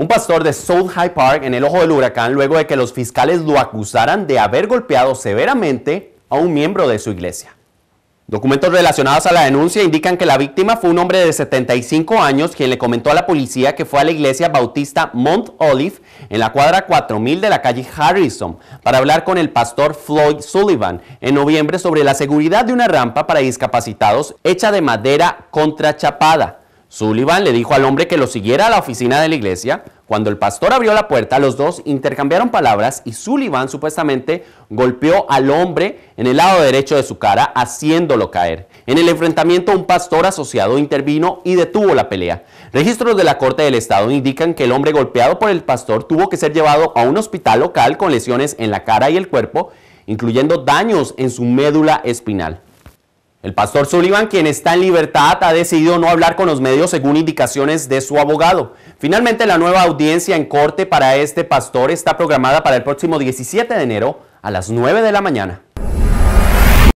Un pastor de South High Park en el ojo del huracán luego de que los fiscales lo acusaran de haber golpeado severamente a un miembro de su iglesia. Documentos relacionados a la denuncia indican que la víctima fue un hombre de 75 años quien le comentó a la policía que fue a la iglesia bautista Mount Olive en la cuadra 4000 de la calle Harrison para hablar con el pastor Floyd Sullivan en noviembre sobre la seguridad de una rampa para discapacitados hecha de madera contrachapada. Sullivan le dijo al hombre que lo siguiera a la oficina de la iglesia. Cuando el pastor abrió la puerta, los dos intercambiaron palabras y Sullivan supuestamente golpeó al hombre en el lado derecho de su cara, haciéndolo caer. En el enfrentamiento, un pastor asociado intervino y detuvo la pelea. Registros de la Corte del Estado indican que el hombre golpeado por el pastor tuvo que ser llevado a un hospital local con lesiones en la cara y el cuerpo, incluyendo daños en su médula espinal. El pastor Sullivan, quien está en libertad, ha decidido no hablar con los medios según indicaciones de su abogado. Finalmente, la nueva audiencia en corte para este pastor está programada para el próximo 17 de enero a las 9 de la mañana.